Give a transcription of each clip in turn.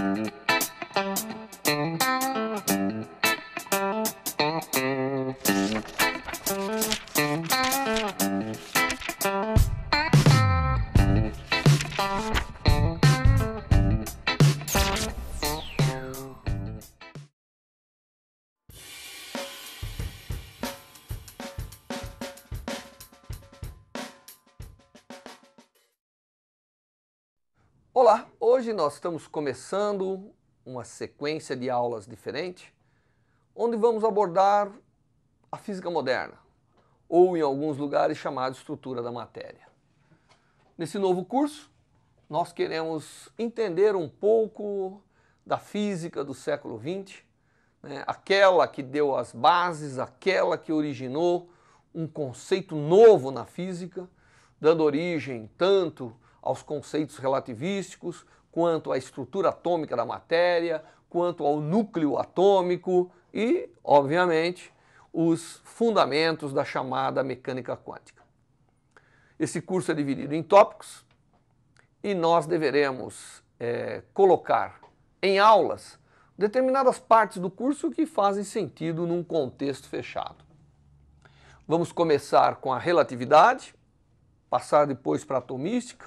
Thank mm-hmm. you. Hoje nós estamos começando uma sequência de aulas diferente, onde vamos abordar a física moderna, ou em alguns lugares chamada estrutura da matéria. Nesse novo curso, nós queremos entender um pouco da física do século XX, né? aquela que deu as bases, aquela que originou um conceito novo na física, dando origem tanto aos conceitos relativísticos quanto à estrutura atômica da matéria, quanto ao núcleo atômico e, obviamente, os fundamentos da chamada mecânica quântica. Esse curso é dividido em tópicos e nós deveremos é, colocar em aulas determinadas partes do curso que fazem sentido num contexto fechado. Vamos começar com a relatividade, passar depois para a atomística,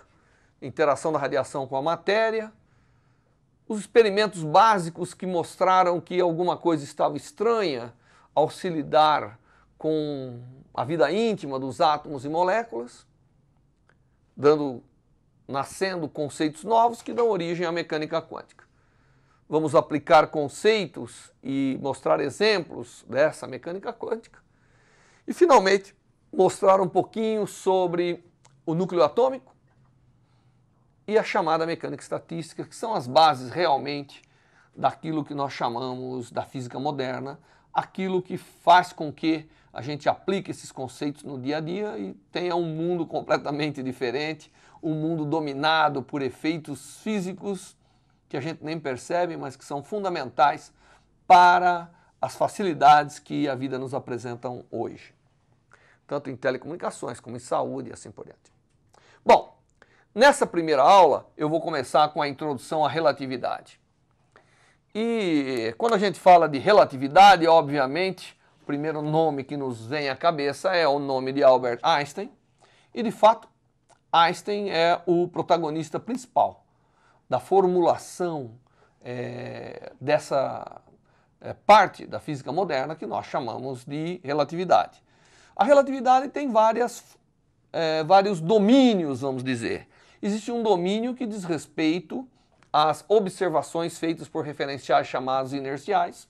interação da radiação com a matéria, os experimentos básicos que mostraram que alguma coisa estava estranha ao se lidar com a vida íntima dos átomos e moléculas, dando nascendo conceitos novos que dão origem à mecânica quântica. Vamos aplicar conceitos e mostrar exemplos dessa mecânica quântica. E finalmente, mostrar um pouquinho sobre o núcleo atômico, e a chamada mecânica estatística, que são as bases realmente daquilo que nós chamamos da física moderna, aquilo que faz com que a gente aplique esses conceitos no dia a dia e tenha um mundo completamente diferente, um mundo dominado por efeitos físicos que a gente nem percebe, mas que são fundamentais para as facilidades que a vida nos apresentam hoje, tanto em telecomunicações como em saúde e assim por diante. Bom, Nessa primeira aula, eu vou começar com a introdução à relatividade. E quando a gente fala de relatividade, obviamente, o primeiro nome que nos vem à cabeça é o nome de Albert Einstein. E de fato, Einstein é o protagonista principal da formulação é, dessa é, parte da física moderna que nós chamamos de relatividade. A relatividade tem várias, é, vários domínios, vamos dizer existe um domínio que diz respeito às observações feitas por referenciais chamados inerciais,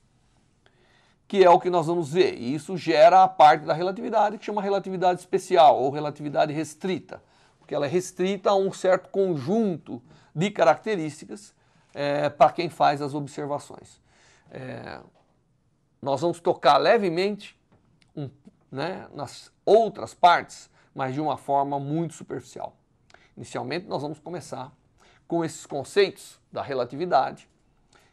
que é o que nós vamos ver. E isso gera a parte da relatividade que chama relatividade especial ou relatividade restrita, porque ela é restrita a um certo conjunto de características é, para quem faz as observações. É, nós vamos tocar levemente um, né, nas outras partes, mas de uma forma muito superficial. Inicialmente, nós vamos começar com esses conceitos da relatividade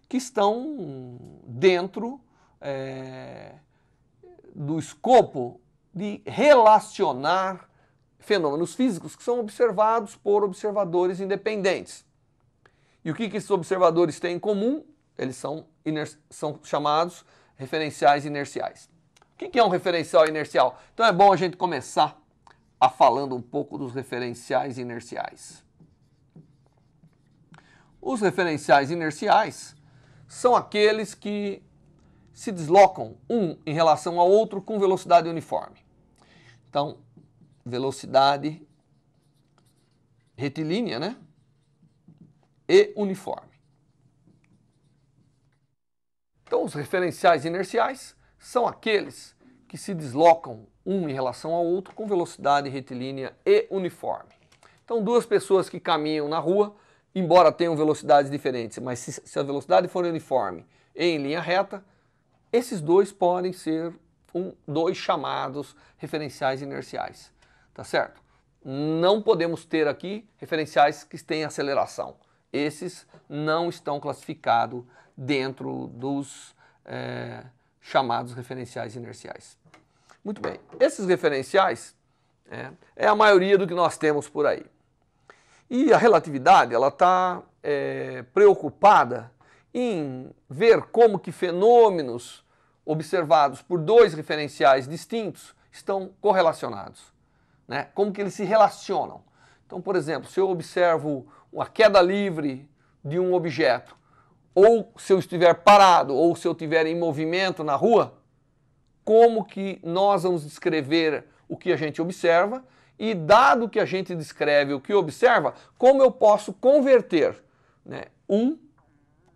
que estão dentro é, do escopo de relacionar fenômenos físicos que são observados por observadores independentes. E o que, que esses observadores têm em comum? Eles são, são chamados referenciais inerciais. O que, que é um referencial inercial? Então é bom a gente começar a falando um pouco dos referenciais inerciais. Os referenciais inerciais são aqueles que se deslocam um em relação ao outro com velocidade uniforme. Então, velocidade retilínea, né? E uniforme. Então, os referenciais inerciais são aqueles que se deslocam um em relação ao outro com velocidade retilínea e uniforme. Então, duas pessoas que caminham na rua, embora tenham velocidades diferentes, mas se, se a velocidade for uniforme em linha reta, esses dois podem ser um, dois chamados referenciais inerciais, tá certo? Não podemos ter aqui referenciais que têm aceleração. Esses não estão classificados dentro dos... É, chamados referenciais inerciais. Muito bem, esses referenciais é, é a maioria do que nós temos por aí. E a relatividade ela está é, preocupada em ver como que fenômenos observados por dois referenciais distintos estão correlacionados, né? Como que eles se relacionam? Então, por exemplo, se eu observo uma queda livre de um objeto ou se eu estiver parado, ou se eu estiver em movimento na rua, como que nós vamos descrever o que a gente observa e dado que a gente descreve o que observa, como eu posso converter né, um,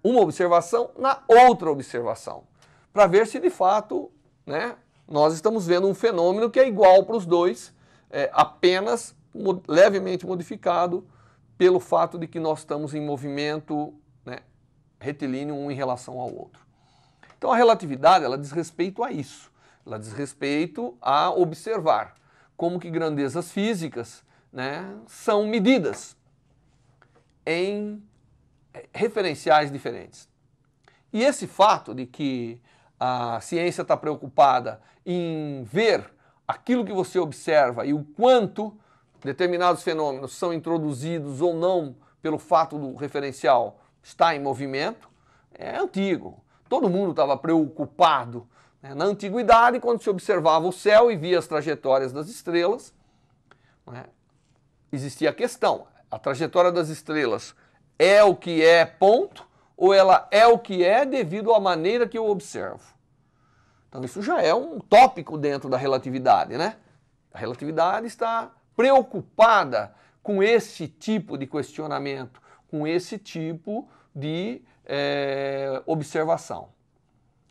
uma observação na outra observação, para ver se de fato né, nós estamos vendo um fenômeno que é igual para os dois, é, apenas levemente modificado pelo fato de que nós estamos em movimento retilíneo um em relação ao outro. Então a relatividade ela diz respeito a isso, ela diz respeito a observar como que grandezas físicas né, são medidas em eh, referenciais diferentes. E esse fato de que a ciência está preocupada em ver aquilo que você observa e o quanto determinados fenômenos são introduzidos ou não pelo fato do referencial está em movimento é antigo. Todo mundo estava preocupado. Né? Na antiguidade, quando se observava o céu e via as trajetórias das estrelas, né? existia a questão: a trajetória das estrelas é o que é, ponto, ou ela é o que é devido à maneira que eu observo? Então, isso já é um tópico dentro da relatividade, né? A relatividade está preocupada com esse tipo de questionamento com esse tipo de é, observação.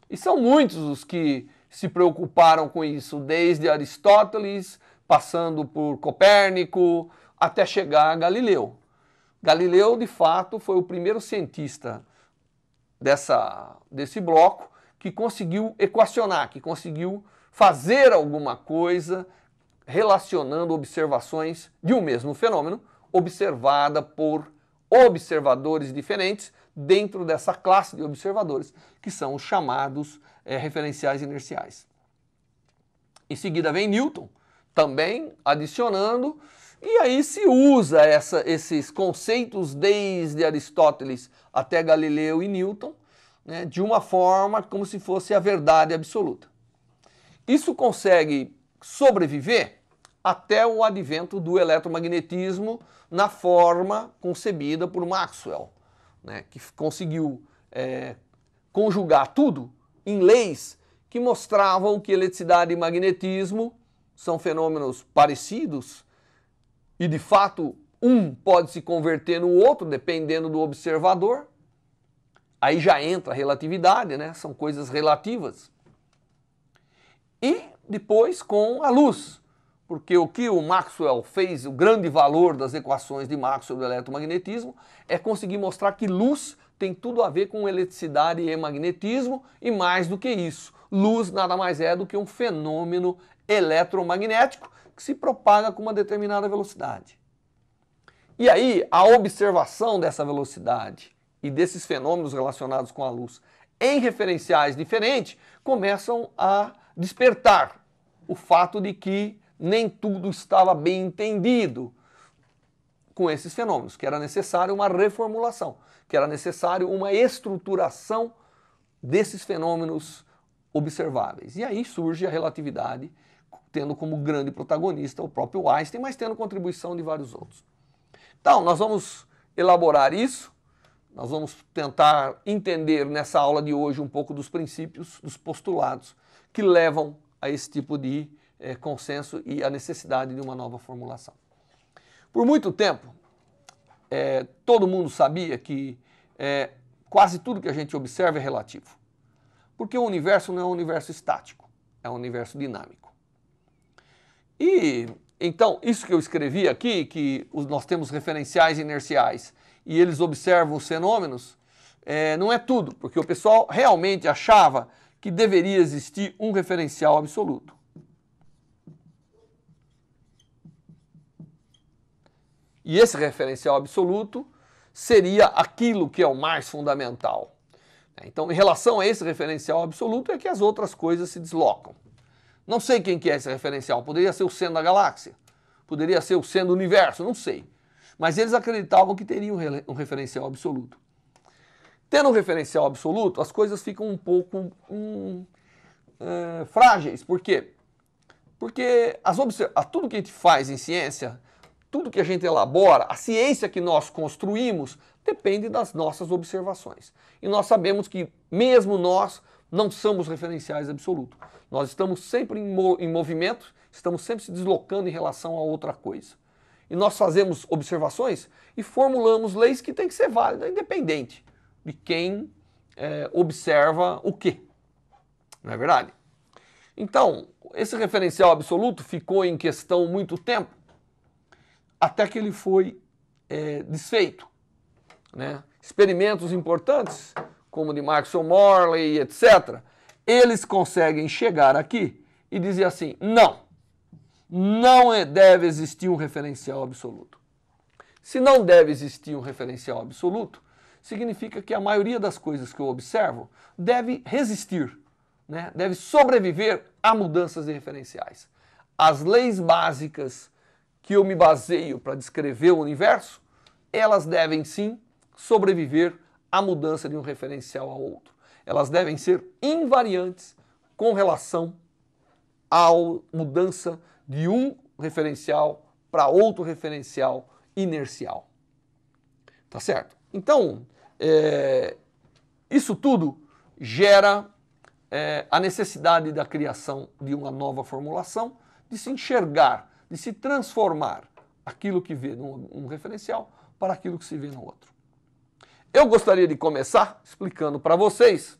E são muitos os que se preocuparam com isso, desde Aristóteles, passando por Copérnico, até chegar a Galileu. Galileu, de fato, foi o primeiro cientista dessa, desse bloco que conseguiu equacionar, que conseguiu fazer alguma coisa relacionando observações de um mesmo fenômeno observada por observadores diferentes dentro dessa classe de observadores, que são os chamados é, referenciais inerciais. Em seguida vem Newton, também adicionando, e aí se usa essa, esses conceitos desde Aristóteles até Galileu e Newton, né, de uma forma como se fosse a verdade absoluta. Isso consegue sobreviver até o advento do eletromagnetismo na forma concebida por Maxwell, né, que conseguiu é, conjugar tudo em leis que mostravam que eletricidade e magnetismo são fenômenos parecidos e de fato um pode se converter no outro dependendo do observador. Aí já entra a relatividade, né? São coisas relativas. E depois com a luz, porque o que o Maxwell fez, o grande valor das equações de Maxwell do eletromagnetismo, é conseguir mostrar que luz tem tudo a ver com eletricidade e magnetismo, e mais do que isso, luz nada mais é do que um fenômeno eletromagnético que se propaga com uma determinada velocidade. E aí, a observação dessa velocidade e desses fenômenos relacionados com a luz em referenciais diferentes começam a despertar o fato de que nem tudo estava bem entendido com esses fenômenos, que era necessário uma reformulação, que era necessário uma estruturação desses fenômenos observáveis. E aí surge a relatividade, tendo como grande protagonista o próprio Einstein, mas tendo contribuição de vários outros. Então, nós vamos elaborar isso, nós vamos tentar entender nessa aula de hoje um pouco dos princípios, dos postulados que levam a esse tipo de é, consenso e a necessidade de uma nova formulação. Por muito tempo, é, todo mundo sabia que é, quase tudo que a gente observa é relativo. Porque o universo não é um universo estático, é um universo dinâmico. E então, isso que eu escrevi aqui, que nós temos referenciais inerciais e eles observam os fenômenos, é, não é tudo, porque o pessoal realmente achava que deveria existir um referencial absoluto. E esse referencial absoluto seria aquilo que é o mais fundamental. Então, em relação a esse referencial absoluto, é que as outras coisas se deslocam. Não sei quem que é esse referencial. Poderia ser o centro da galáxia, poderia ser o centro do universo, não sei. Mas eles acreditavam que teriam um referencial absoluto. Tendo um referencial absoluto, as coisas ficam um pouco hum, é, frágeis. Por quê? Porque as a tudo que a gente faz em ciência tudo que a gente elabora, a ciência que nós construímos, depende das nossas observações. E nós sabemos que, mesmo nós, não somos referenciais absolutos. Nós estamos sempre em, mo em movimento, estamos sempre se deslocando em relação a outra coisa. E nós fazemos observações e formulamos leis que têm que ser válidas, independente de quem é, observa o quê. Não é verdade? Então, esse referencial absoluto ficou em questão muito tempo até que ele foi é, desfeito. Né? Experimentos importantes, como de Maxwell Morley, etc., eles conseguem chegar aqui e dizer assim: não, não é, deve existir um referencial absoluto. Se não deve existir um referencial absoluto, significa que a maioria das coisas que eu observo deve resistir, né? deve sobreviver a mudanças de referenciais. As leis básicas que eu me baseio para descrever o universo, elas devem sim sobreviver à mudança de um referencial a outro. Elas devem ser invariantes com relação à mudança de um referencial para outro referencial inercial. Tá certo? Então, é, isso tudo gera é, a necessidade da criação de uma nova formulação, de se enxergar de se transformar aquilo que vê num, num referencial para aquilo que se vê no outro. Eu gostaria de começar explicando para vocês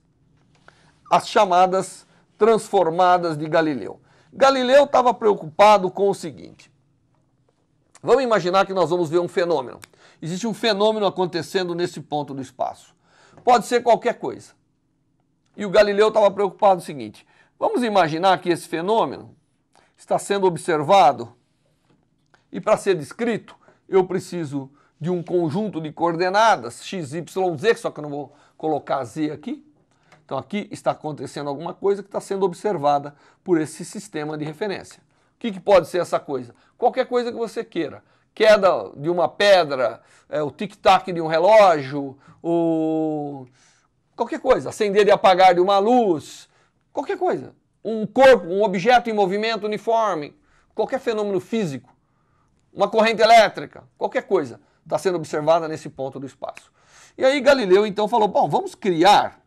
as chamadas transformadas de Galileu. Galileu estava preocupado com o seguinte: vamos imaginar que nós vamos ver um fenômeno. Existe um fenômeno acontecendo nesse ponto do espaço. Pode ser qualquer coisa. E o Galileu estava preocupado com o seguinte: vamos imaginar que esse fenômeno está sendo observado e para ser descrito, eu preciso de um conjunto de coordenadas x, y, z, só que eu não vou colocar z aqui. Então aqui está acontecendo alguma coisa que está sendo observada por esse sistema de referência. O que, que pode ser essa coisa? Qualquer coisa que você queira queda de uma pedra, é, o tic-tac de um relógio, o... qualquer coisa, acender e apagar de uma luz, qualquer coisa. Um corpo, um objeto em movimento uniforme, qualquer fenômeno físico uma corrente elétrica, qualquer coisa está sendo observada nesse ponto do espaço. E aí Galileu então falou: bom, vamos criar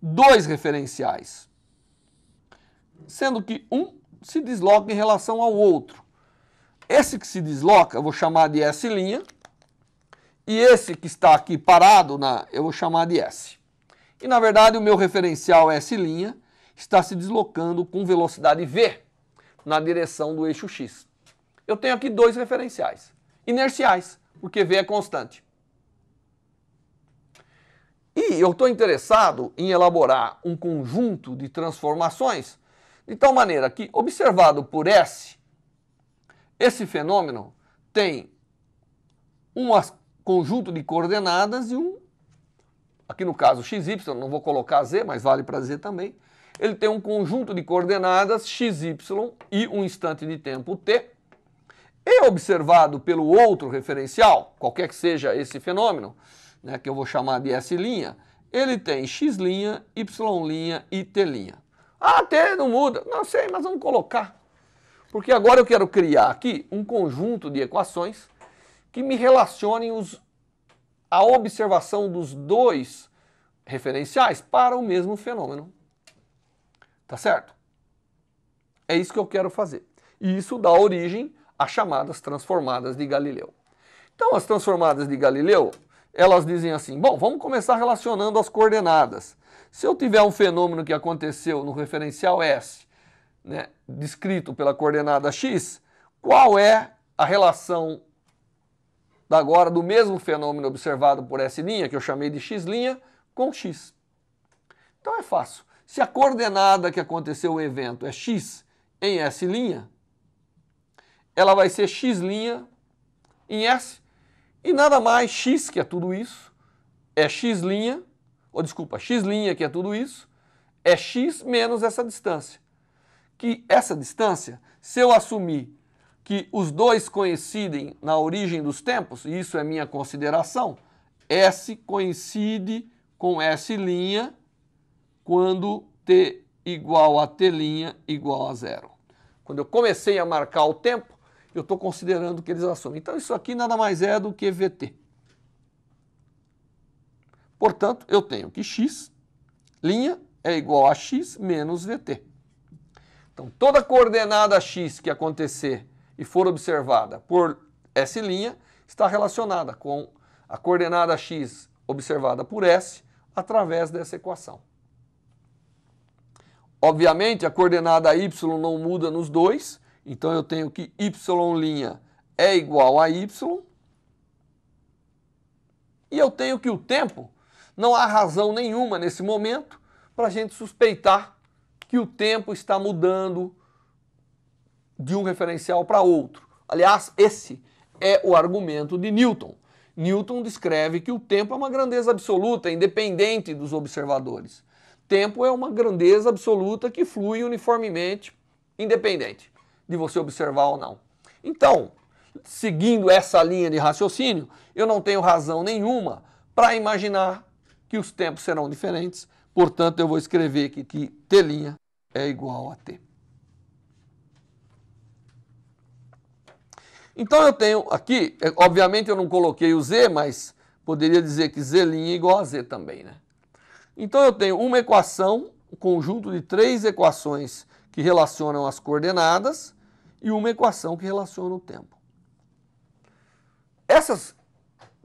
dois referenciais, sendo que um se desloca em relação ao outro. Esse que se desloca eu vou chamar de S', e esse que está aqui parado na, eu vou chamar de S. E na verdade o meu referencial S' está se deslocando com velocidade v na direção do eixo x eu tenho aqui dois referenciais. Inerciais, porque V é constante. E eu estou interessado em elaborar um conjunto de transformações de tal maneira que, observado por S, esse fenômeno tem um conjunto de coordenadas e um, aqui no caso XY, não vou colocar Z, mas vale para Z também, ele tem um conjunto de coordenadas XY e um instante de tempo T, é observado pelo outro referencial, qualquer que seja esse fenômeno, né, que eu vou chamar de S', ele tem X', Y' e T'. Ah, T não muda. Não sei, mas vamos colocar. Porque agora eu quero criar aqui um conjunto de equações que me relacionem os, a observação dos dois referenciais para o mesmo fenômeno. Tá certo? É isso que eu quero fazer. E isso dá origem as chamadas transformadas de Galileu. Então, as transformadas de Galileu, elas dizem assim: bom, vamos começar relacionando as coordenadas. Se eu tiver um fenômeno que aconteceu no referencial S, né, descrito pela coordenada x, qual é a relação agora do mesmo fenômeno observado por S', que eu chamei de x', com x? Então é fácil. Se a coordenada que aconteceu o evento é x em S', ela vai ser x' em S, e nada mais x, que é tudo isso, é x', ou desculpa, x', que é tudo isso, é x menos essa distância. Que essa distância, se eu assumir que os dois coincidem na origem dos tempos, e isso é minha consideração, S coincide com S' quando T igual a T' igual a zero. Quando eu comecei a marcar o tempo, eu estou considerando que eles assumem. Então, isso aqui nada mais é do que VT. Portanto, eu tenho que x' linha é igual a x menos VT. Então, toda coordenada x que acontecer e for observada por S' linha está relacionada com a coordenada x observada por S através dessa equação. Obviamente, a coordenada y não muda nos dois, então eu tenho que y' é igual a y. E eu tenho que o tempo, não há razão nenhuma nesse momento para a gente suspeitar que o tempo está mudando de um referencial para outro. Aliás, esse é o argumento de Newton. Newton descreve que o tempo é uma grandeza absoluta, independente dos observadores. Tempo é uma grandeza absoluta que flui uniformemente, independente de você observar ou não. Então, seguindo essa linha de raciocínio, eu não tenho razão nenhuma para imaginar que os tempos serão diferentes, portanto, eu vou escrever aqui que T' é igual a T. Então eu tenho aqui, é, obviamente eu não coloquei o Z, mas poderia dizer que Z' é igual a Z também, né? Então eu tenho uma equação, um conjunto de três equações que relacionam as coordenadas e uma equação que relaciona o tempo. Essas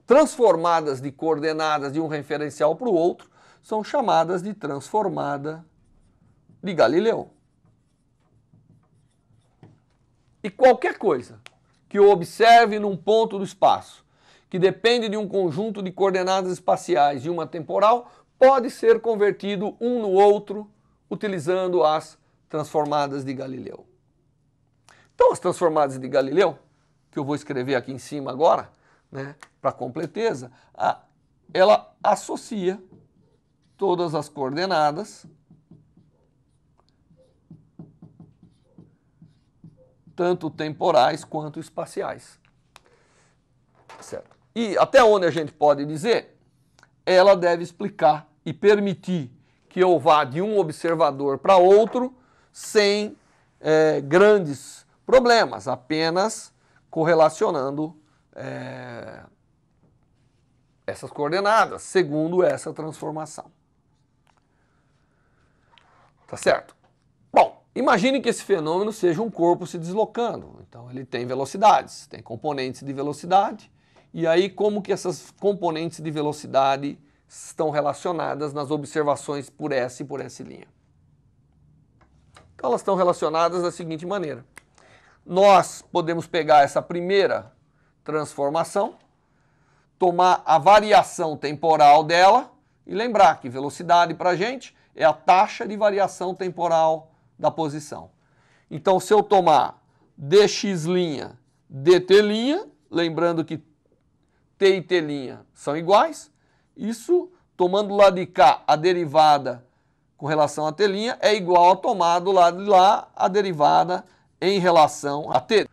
transformadas de coordenadas de um referencial para o outro são chamadas de transformada de Galileu. E qualquer coisa que eu observe num ponto do espaço que depende de um conjunto de coordenadas espaciais e uma temporal pode ser convertido um no outro utilizando as transformadas de Galileu. Então, as transformadas de Galileu, que eu vou escrever aqui em cima agora, né, para completeza, a, ela associa todas as coordenadas tanto temporais quanto espaciais. Certo. E até onde a gente pode dizer, ela deve explicar e permitir que eu vá de um observador para outro sem é, grandes problemas, apenas correlacionando é, essas coordenadas segundo essa transformação. Tá certo? Bom, imagine que esse fenômeno seja um corpo se deslocando. Então ele tem velocidades, tem componentes de velocidade. E aí como que essas componentes de velocidade estão relacionadas nas observações por S e por S'? Então elas estão relacionadas da seguinte maneira. Nós podemos pegar essa primeira transformação, tomar a variação temporal dela e lembrar que velocidade para a gente é a taxa de variação temporal da posição. Então, se eu tomar dx', dt', lembrando que t e t' são iguais, isso, tomando lá de cá a derivada com relação à telinha é igual ao tomar do lado de lá a derivada em relação a t.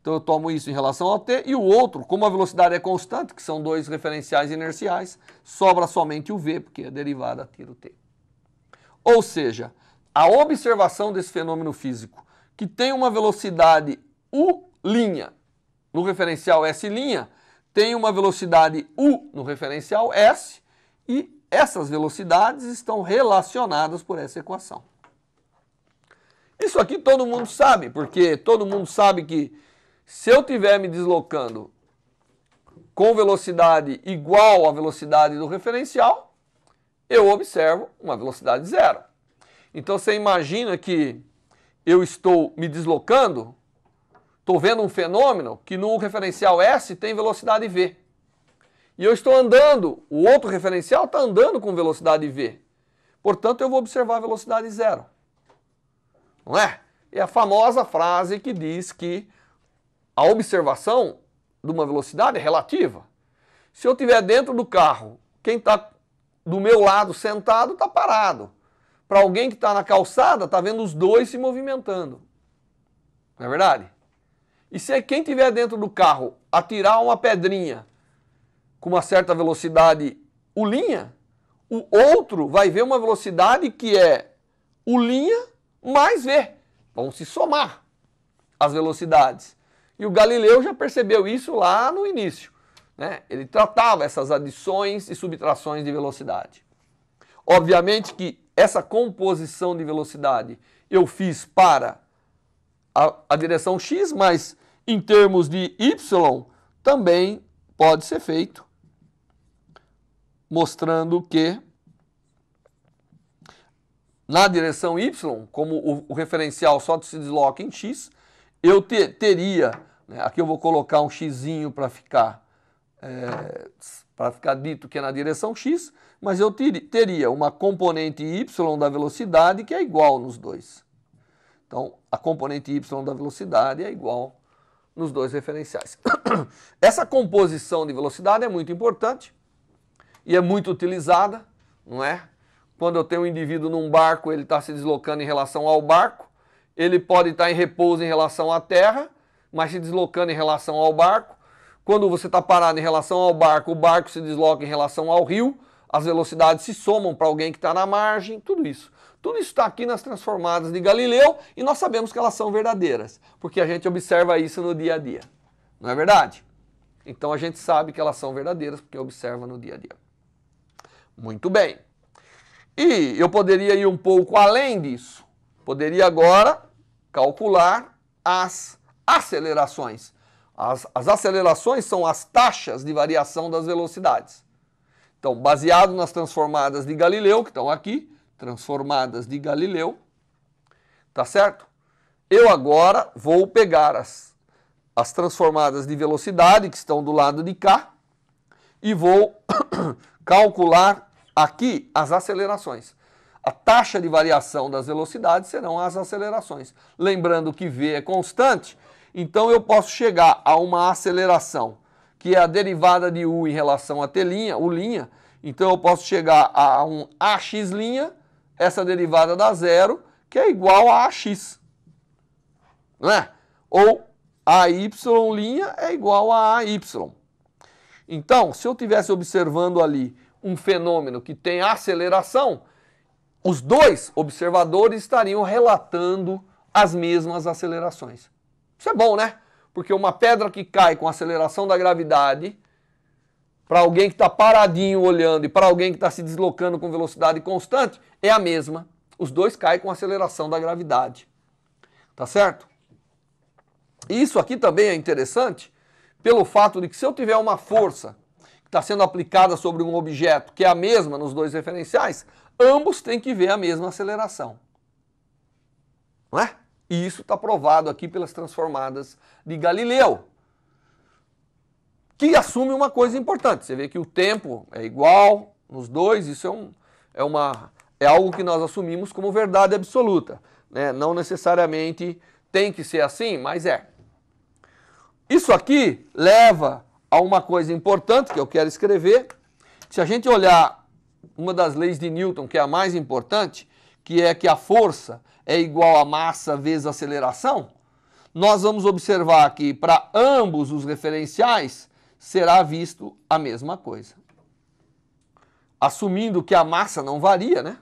Então eu tomo isso em relação a t e o outro, como a velocidade é constante, que são dois referenciais inerciais, sobra somente o v, porque é a derivada tira o t. Ou seja, a observação desse fenômeno físico que tem uma velocidade u' no referencial s' tem uma velocidade u no referencial s e essas velocidades estão relacionadas por essa equação. Isso aqui todo mundo sabe, porque todo mundo sabe que se eu estiver me deslocando com velocidade igual à velocidade do referencial, eu observo uma velocidade zero. Então você imagina que eu estou me deslocando, estou vendo um fenômeno que no referencial S tem velocidade V e eu estou andando, o outro referencial está andando com velocidade v. Portanto, eu vou observar a velocidade zero. Não é? É a famosa frase que diz que a observação de uma velocidade é relativa. Se eu estiver dentro do carro, quem está do meu lado sentado está parado. Para alguém que está na calçada, está vendo os dois se movimentando. Não é verdade? E se é quem estiver dentro do carro atirar uma pedrinha com uma certa velocidade o linha, o outro vai ver uma velocidade que é o linha mais v. Vão se somar as velocidades. E o Galileu já percebeu isso lá no início. Né? Ele tratava essas adições e subtrações de velocidade. Obviamente que essa composição de velocidade eu fiz para a, a direção x, mas em termos de y também pode ser feito mostrando que na direção y, como o, o referencial só se desloca em x, eu te, teria, né, aqui eu vou colocar um xzinho para ficar, é, para ficar dito que é na direção x, mas eu ter, teria uma componente y da velocidade que é igual nos dois. Então, a componente y da velocidade é igual nos dois referenciais. Essa composição de velocidade é muito importante, e é muito utilizada, não é? Quando eu tenho um indivíduo num barco, ele está se deslocando em relação ao barco, ele pode estar tá em repouso em relação à terra, mas se deslocando em relação ao barco. Quando você está parado em relação ao barco, o barco se desloca em relação ao rio, as velocidades se somam para alguém que está na margem, tudo isso. Tudo isso está aqui nas transformadas de Galileu e nós sabemos que elas são verdadeiras, porque a gente observa isso no dia a dia. Não é verdade? Então a gente sabe que elas são verdadeiras porque observa no dia a dia. Muito bem. E eu poderia ir um pouco além disso. Poderia agora calcular as acelerações. As, as, acelerações são as taxas de variação das velocidades. Então, baseado nas transformadas de Galileu, que estão aqui, transformadas de Galileu, tá certo? Eu agora vou pegar as, as transformadas de velocidade que estão do lado de cá e vou calcular aqui as acelerações. A taxa de variação das velocidades serão as acelerações. Lembrando que v é constante, então eu posso chegar a uma aceleração que é a derivada de u em relação a t', u', então eu posso chegar a um ax', essa derivada dá zero, que é igual a ax. Né? Ou ay' é igual a ay. Então, se eu estivesse observando ali um fenômeno que tem aceleração, os dois observadores estariam relatando as mesmas acelerações. Isso é bom, né? Porque uma pedra que cai com a aceleração da gravidade, para alguém que está paradinho olhando e para alguém que está se deslocando com velocidade constante, é a mesma. Os dois caem com a aceleração da gravidade. Tá certo? Isso aqui também é interessante, pelo fato de que se eu tiver uma força que está sendo aplicada sobre um objeto que é a mesma nos dois referenciais, ambos têm que ver a mesma aceleração. Não é? E isso está provado aqui pelas transformadas de Galileu, que assume uma coisa importante. Você vê que o tempo é igual nos dois, isso é, um, é, uma, é algo que nós assumimos como verdade absoluta. Né? Não necessariamente tem que ser assim, mas é. Isso aqui leva a uma coisa importante que eu quero escrever. Se a gente olhar uma das leis de Newton, que é a mais importante, que é que a força é igual a massa vezes a aceleração, nós vamos observar que para ambos os referenciais será visto a mesma coisa. Assumindo que a massa não varia, né?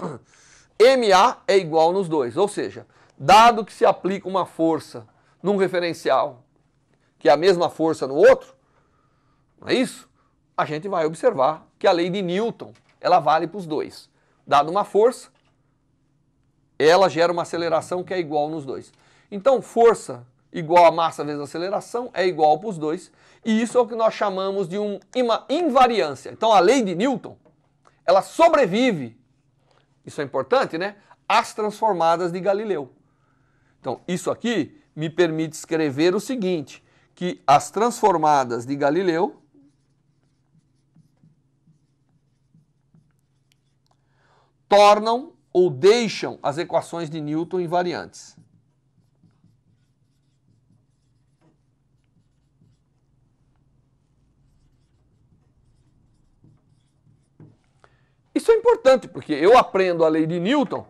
MA é igual nos dois, ou seja, dado que se aplica uma força num referencial que é a mesma força no outro, não é isso? A gente vai observar que a lei de Newton, ela vale para os dois. Dada uma força, ela gera uma aceleração que é igual nos dois. Então, força igual a massa vezes aceleração é igual para os dois, e isso é o que nós chamamos de uma invariância. Então, a lei de Newton, ela sobrevive, isso é importante, né? As transformadas de Galileu. Então, isso aqui me permite escrever o seguinte: que as transformadas de Galileu tornam ou deixam as equações de Newton invariantes. Isso é importante, porque eu aprendo a lei de Newton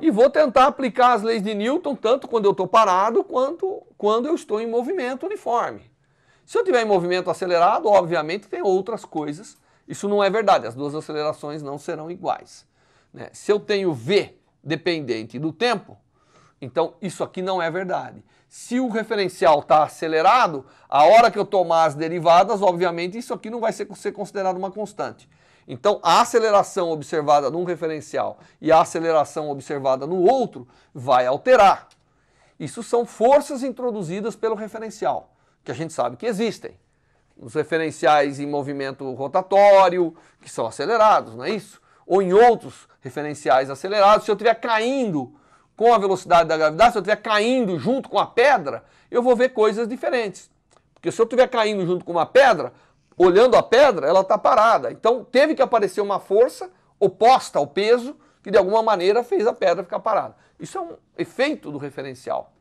e vou tentar aplicar as leis de Newton tanto quando eu estou parado quanto quando eu estou em movimento uniforme. Se eu tiver em movimento acelerado, obviamente tem outras coisas. Isso não é verdade, as duas acelerações não serão iguais. Né? Se eu tenho V dependente do tempo, então isso aqui não é verdade. Se o referencial está acelerado, a hora que eu tomar as derivadas, obviamente isso aqui não vai ser, ser considerado uma constante. Então, a aceleração observada num referencial e a aceleração observada no outro vai alterar. Isso são forças introduzidas pelo referencial, que a gente sabe que existem. Nos referenciais em movimento rotatório, que são acelerados, não é isso? Ou em outros referenciais acelerados, se eu estiver caindo com a velocidade da gravidade, se eu estiver caindo junto com a pedra, eu vou ver coisas diferentes. Porque se eu estiver caindo junto com uma pedra, olhando a pedra, ela está parada. Então teve que aparecer uma força oposta ao peso que de alguma maneira fez a pedra ficar parada. Isso é um efeito do referencial.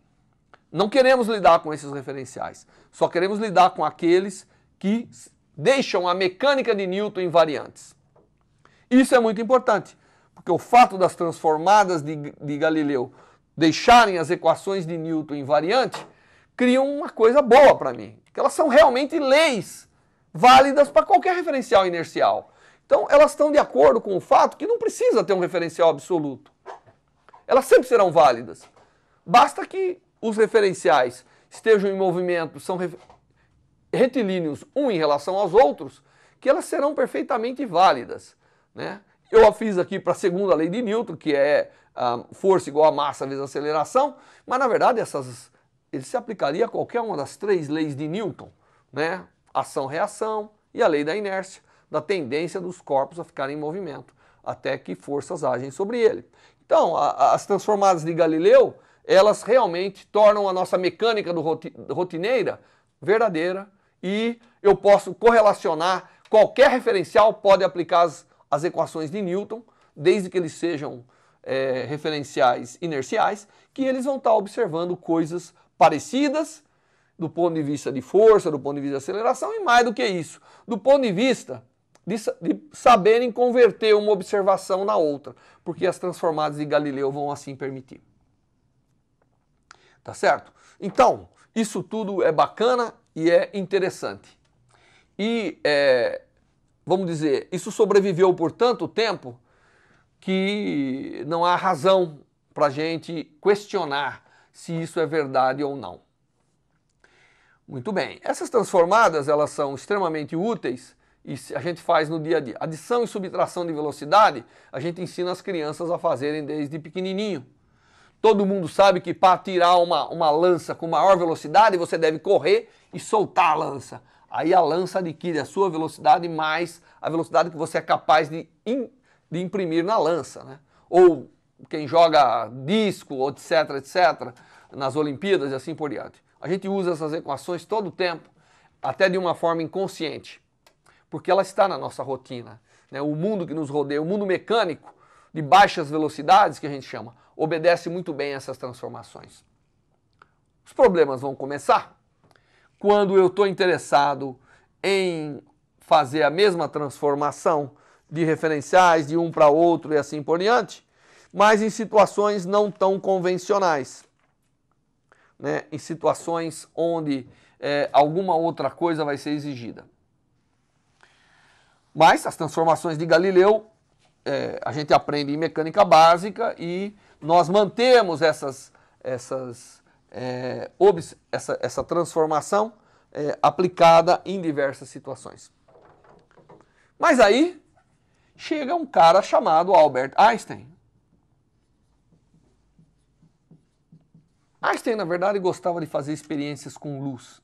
Não queremos lidar com esses referenciais, só queremos lidar com aqueles que deixam a mecânica de Newton invariantes. Isso é muito importante, porque o fato das transformadas de, de Galileu deixarem as equações de Newton invariante cria uma coisa boa para mim, que elas são realmente leis válidas para qualquer referencial inercial. Então, elas estão de acordo com o fato que não precisa ter um referencial absoluto. Elas sempre serão válidas. Basta que os referenciais estejam em movimento, são retilíneos um em relação aos outros, que elas serão perfeitamente válidas. Né? Eu a fiz aqui para a segunda lei de Newton, que é a ah, força igual a massa vezes a aceleração, mas na verdade essas, ele se aplicaria a qualquer uma das três leis de Newton. Né? ação-reação e a lei da inércia, da tendência dos corpos a ficarem em movimento até que forças agem sobre ele. Então, a, as transformadas de Galileu, elas realmente tornam a nossa mecânica do roti, rotineira verdadeira e eu posso correlacionar qualquer referencial, pode aplicar as, as equações de Newton, desde que eles sejam é, referenciais inerciais, que eles vão estar observando coisas parecidas do ponto de vista de força, do ponto de vista de aceleração e mais do que isso, do ponto de vista de, de saberem converter uma observação na outra, porque as transformadas de Galileu vão assim permitir. Tá certo? Então, isso tudo é bacana e é interessante. E, é, vamos dizer, isso sobreviveu por tanto tempo que não há razão para a gente questionar se isso é verdade ou não. Muito bem. Essas transformadas, elas são extremamente úteis e a gente faz no dia a dia. Adição e subtração de velocidade, a gente ensina as crianças a fazerem desde pequenininho. Todo mundo sabe que para tirar uma, uma lança com maior velocidade, você deve correr e soltar a lança. Aí a lança adquire a sua velocidade mais a velocidade que você é capaz de, in, de imprimir na lança. Né? Ou quem joga disco, etc, etc, nas Olimpíadas e assim por diante. A gente usa essas equações todo o tempo, até de uma forma inconsciente, porque ela está na nossa rotina. Né? O mundo que nos rodeia, o mundo mecânico de baixas velocidades, que a gente chama, obedece muito bem a essas transformações. Os problemas vão começar quando eu estou interessado em fazer a mesma transformação de referenciais de um para outro e assim por diante, mas em situações não tão convencionais né, em situações onde é, alguma outra coisa vai ser exigida. Mas as transformações de Galileu é, a gente aprende em mecânica básica e nós mantemos essas, essas, é, essa, essa transformação é, aplicada em diversas situações. Mas aí chega um cara chamado Albert Einstein, Einstein, na verdade, gostava de fazer experiências com luz.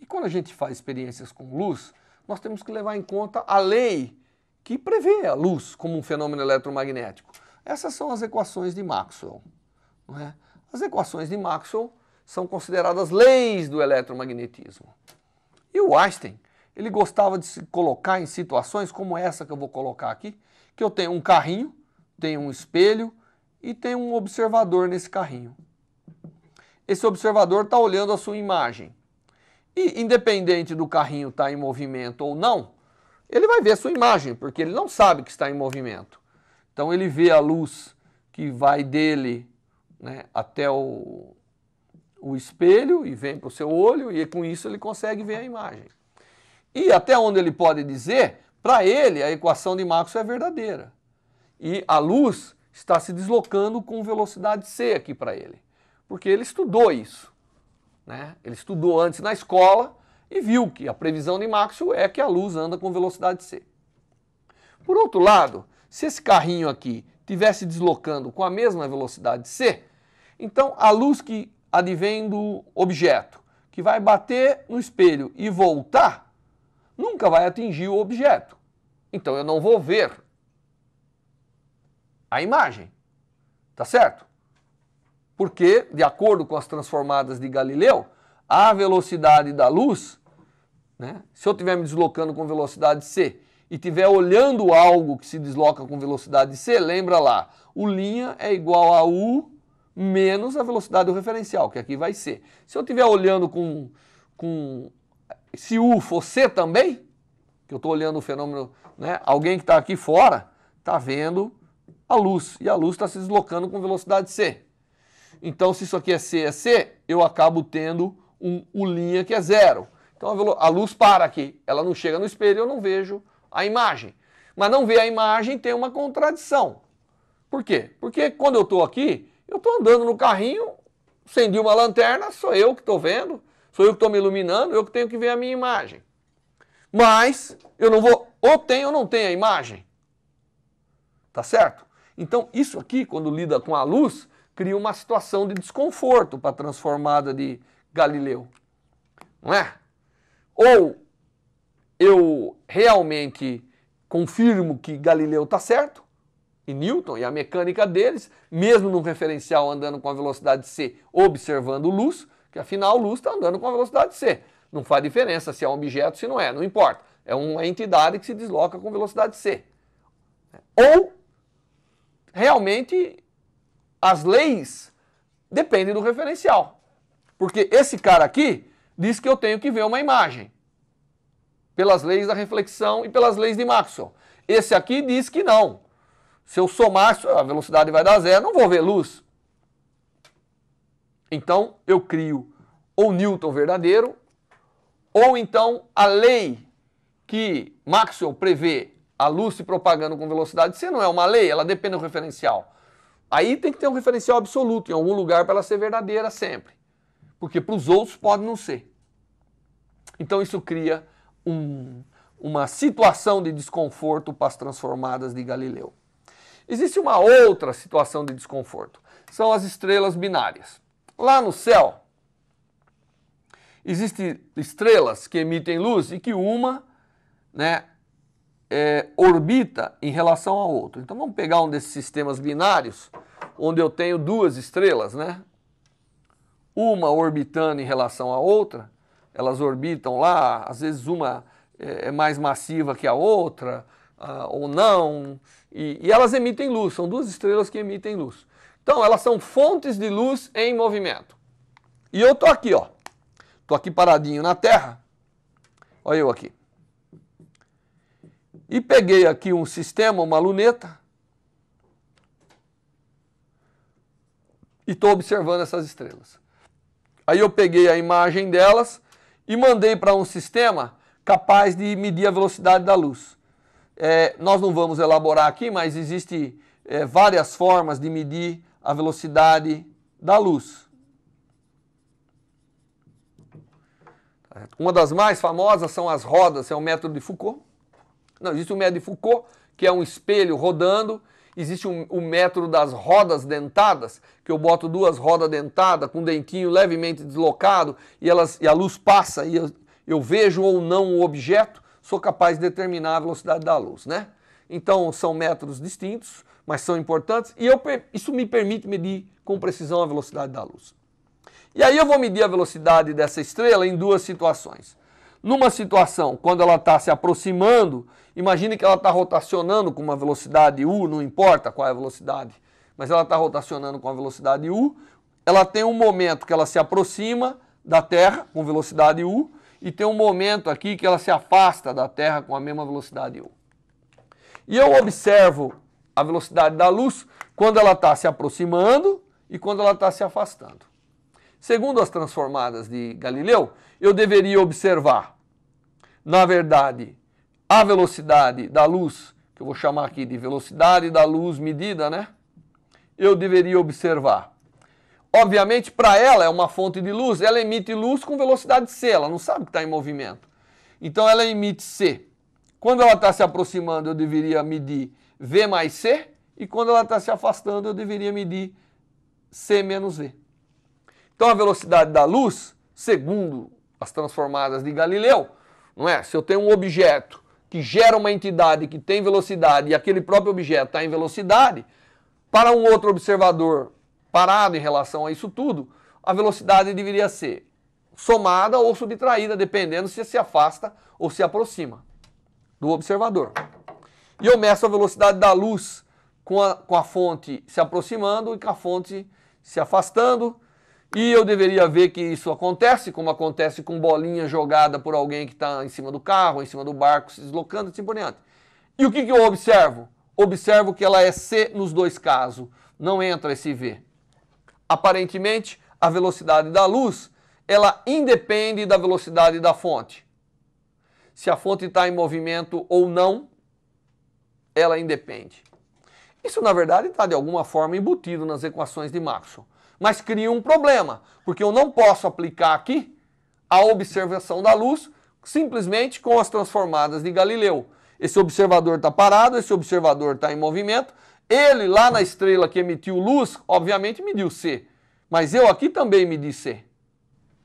E quando a gente faz experiências com luz, nós temos que levar em conta a lei que prevê a luz como um fenômeno eletromagnético. Essas são as equações de Maxwell. Não é? As equações de Maxwell são consideradas leis do eletromagnetismo. E o Einstein, ele gostava de se colocar em situações como essa que eu vou colocar aqui, que eu tenho um carrinho, tenho um espelho e tenho um observador nesse carrinho esse observador está olhando a sua imagem. E independente do carrinho estar tá em movimento ou não, ele vai ver a sua imagem, porque ele não sabe que está em movimento. Então ele vê a luz que vai dele né, até o, o espelho e vem para o seu olho, e com isso ele consegue ver a imagem. E até onde ele pode dizer, para ele a equação de Maxwell é verdadeira. E a luz está se deslocando com velocidade c aqui para ele porque ele estudou isso. Né? Ele estudou antes na escola e viu que a previsão de Maxwell é que a luz anda com velocidade c. Por outro lado, se esse carrinho aqui tivesse deslocando com a mesma velocidade c, então a luz que advém do objeto, que vai bater no espelho e voltar, nunca vai atingir o objeto. Então eu não vou ver a imagem. Tá certo? Porque, de acordo com as transformadas de Galileu, a velocidade da luz, né, se eu estiver me deslocando com velocidade c e estiver olhando algo que se desloca com velocidade c, lembra lá, o linha é igual a u menos a velocidade do referencial, que aqui vai ser. Se eu estiver olhando com, com. Se u for c também, que eu estou olhando o fenômeno, né, alguém que está aqui fora está vendo a luz e a luz está se deslocando com velocidade c. Então, se isso aqui é C, é C, eu acabo tendo um linha que é zero. Então a luz para aqui, ela não chega no espelho, eu não vejo a imagem. Mas não ver a imagem tem uma contradição. Por quê? Porque quando eu estou aqui, eu estou andando no carrinho, acendi uma lanterna, sou eu que estou vendo, sou eu que estou me iluminando, eu que tenho que ver a minha imagem. Mas eu não vou, ou tenho ou não tenho a imagem. Tá certo? Então isso aqui, quando lida com a luz, cria uma situação de desconforto para a transformada de Galileu. Não é? Ou eu realmente confirmo que Galileu está certo, e Newton, e a mecânica deles, mesmo num referencial andando com a velocidade c, observando luz, que afinal luz está andando com a velocidade c. Não faz diferença se é um objeto, se não é, não importa. É uma entidade que se desloca com velocidade c. Ou realmente as leis dependem do referencial. Porque esse cara aqui diz que eu tenho que ver uma imagem pelas leis da reflexão e pelas leis de Maxwell. Esse aqui diz que não. Se eu somar, a velocidade vai dar zero, não vou ver luz. Então eu crio ou Newton verdadeiro, ou então a lei que Maxwell prevê a luz se propagando com velocidade C não é uma lei, ela depende do referencial. Aí tem que ter um referencial absoluto em algum lugar para ela ser verdadeira sempre. Porque para os outros pode não ser. Então isso cria um, uma situação de desconforto para as transformadas de Galileu. Existe uma outra situação de desconforto. São as estrelas binárias. Lá no céu, existem estrelas que emitem luz e que uma né, é, orbita em relação ao outro. Então vamos pegar um desses sistemas binários, onde eu tenho duas estrelas, né? Uma orbitando em relação à outra, elas orbitam lá, às vezes uma é, é mais massiva que a outra, ah, ou não, e, e elas emitem luz, são duas estrelas que emitem luz. Então elas são fontes de luz em movimento. E eu tô aqui, ó. Tô aqui paradinho na Terra. Olha eu aqui. E peguei aqui um sistema, uma luneta, e estou observando essas estrelas. Aí eu peguei a imagem delas e mandei para um sistema capaz de medir a velocidade da luz. É, nós não vamos elaborar aqui, mas existem é, várias formas de medir a velocidade da luz. Tá uma das mais famosas são as rodas, é o método de Foucault. Não, existe o método de Foucault, que é um espelho rodando. Existe um, o método das rodas dentadas, que eu boto duas rodas dentadas com um dentinho levemente deslocado e, elas, e a luz passa e eu, eu vejo ou não o objeto, sou capaz de determinar a velocidade da luz, né? Então são métodos distintos, mas são importantes e eu, isso me permite medir com precisão a velocidade da luz. E aí eu vou medir a velocidade dessa estrela em duas situações. Numa situação, quando ela está se aproximando Imagine que ela está rotacionando com uma velocidade U, não importa qual é a velocidade, mas ela está rotacionando com a velocidade U. Ela tem um momento que ela se aproxima da Terra com velocidade U e tem um momento aqui que ela se afasta da Terra com a mesma velocidade U. E eu observo a velocidade da luz quando ela está se aproximando e quando ela está se afastando. Segundo as transformadas de Galileu, eu deveria observar, na verdade, a velocidade da luz, que eu vou chamar aqui de velocidade da luz medida, né? Eu deveria observar. Obviamente, para ela é uma fonte de luz, ela emite luz com velocidade c, ela não sabe que está em movimento. Então ela emite c. Quando ela está se aproximando, eu deveria medir v mais c, e quando ela está se afastando, eu deveria medir c menos v. Então a velocidade da luz, segundo as transformadas de Galileu, não é? Se eu tenho um objeto que gera uma entidade que tem velocidade e aquele próprio objeto está em velocidade, para um outro observador parado em relação a isso tudo, a velocidade deveria ser somada ou subtraída, dependendo se se afasta ou se aproxima do observador. E eu meço a velocidade da luz com a, com a fonte se aproximando e com a fonte se afastando. E eu deveria ver que isso acontece, como acontece com bolinha jogada por alguém que está em cima do carro, em cima do barco, se deslocando, assim por diante. E o que, que eu observo? Observo que ela é C nos dois casos, não entra esse V. Aparentemente, a velocidade da luz, ela independe da velocidade da fonte. Se a fonte está em movimento ou não, ela independe. Isso, na verdade, está de alguma forma embutido nas equações de Maxwell. Mas cria um problema, porque eu não posso aplicar aqui a observação da luz simplesmente com as transformadas de Galileu. Esse observador está parado, esse observador está em movimento. Ele lá na estrela que emitiu luz, obviamente mediu C. Mas eu aqui também medi C.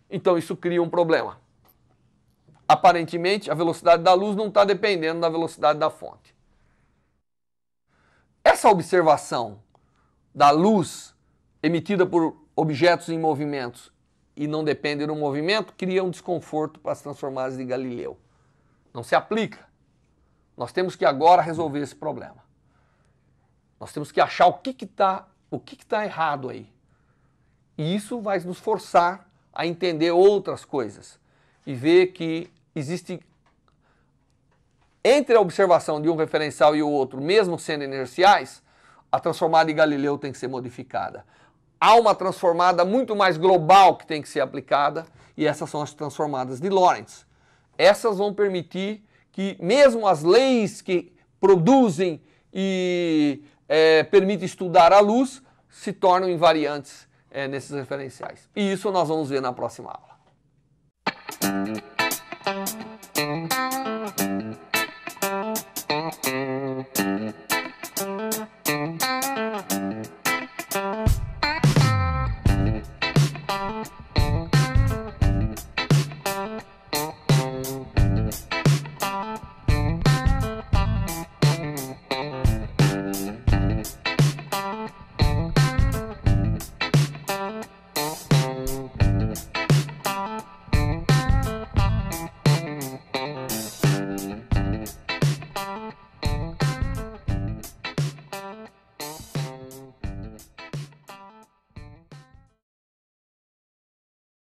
Então isso cria um problema. Aparentemente, a velocidade da luz não está dependendo da velocidade da fonte. Essa observação da luz emitida por objetos em movimentos e não depende do movimento, cria um desconforto para as transformadas de Galileu. Não se aplica. Nós temos que agora resolver esse problema. Nós temos que achar o que está o que está errado aí. E isso vai nos forçar a entender outras coisas e ver que existe entre a observação de um referencial e o outro, mesmo sendo inerciais, a transformada de Galileu tem que ser modificada há uma transformada muito mais global que tem que ser aplicada e essas são as transformadas de Lorentz. Essas vão permitir que mesmo as leis que produzem e é, permitem estudar a luz se tornam invariantes é, nesses referenciais. E isso nós vamos ver na próxima aula.